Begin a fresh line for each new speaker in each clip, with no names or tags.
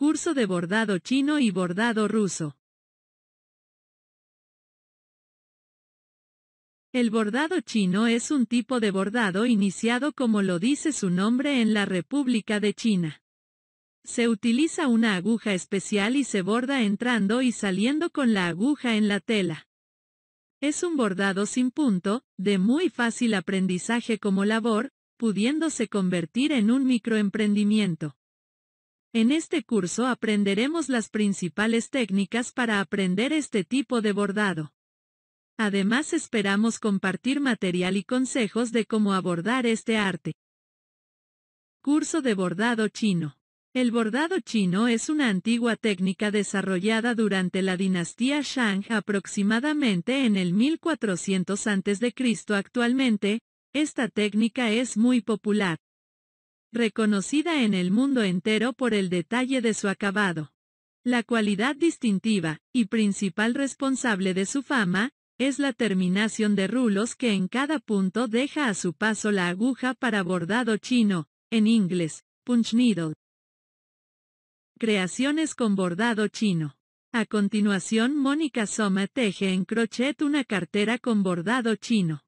Curso de bordado chino y bordado ruso.
El bordado chino es un tipo de bordado iniciado como lo dice su nombre en la República de China. Se utiliza una aguja especial y se borda entrando y saliendo con la aguja en la tela. Es un bordado sin punto, de muy fácil aprendizaje como labor, pudiéndose convertir en un microemprendimiento. En este curso aprenderemos las principales técnicas para aprender este tipo de bordado. Además esperamos compartir material y consejos de cómo abordar este arte. Curso de bordado chino. El bordado chino es una antigua técnica desarrollada durante la dinastía Shang aproximadamente en el 1400 a.C. Actualmente, esta técnica es muy popular reconocida en el mundo entero por el detalle de su acabado. La cualidad distintiva, y principal responsable de su fama, es la terminación de rulos que en cada punto deja a su paso la aguja para bordado chino, en inglés, punch needle. Creaciones con bordado chino. A continuación Mónica Soma teje en crochet una cartera con bordado chino.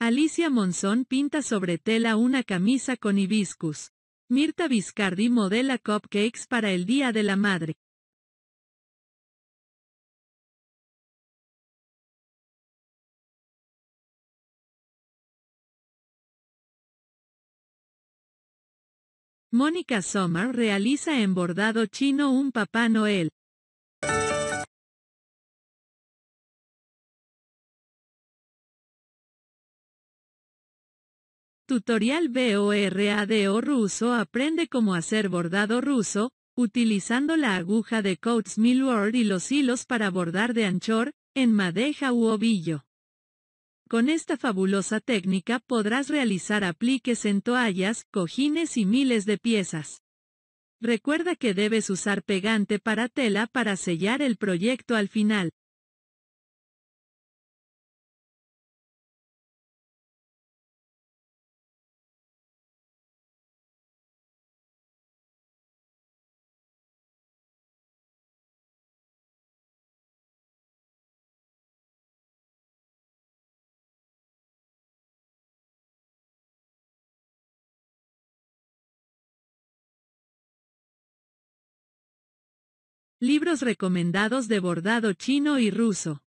Alicia Monzón pinta sobre tela una camisa con hibiscus. Mirta Viscardi modela cupcakes para el Día de la
Madre. Mónica Sommer realiza en bordado chino un Papá Noel. Tutorial
BORADO ruso Aprende cómo hacer bordado ruso, utilizando la aguja de Coats Millward y los hilos para bordar de anchor, en madeja u ovillo. Con esta fabulosa técnica podrás realizar apliques en toallas, cojines y miles de piezas. Recuerda que debes usar pegante para tela para sellar el proyecto al final.
Libros recomendados de bordado chino y ruso.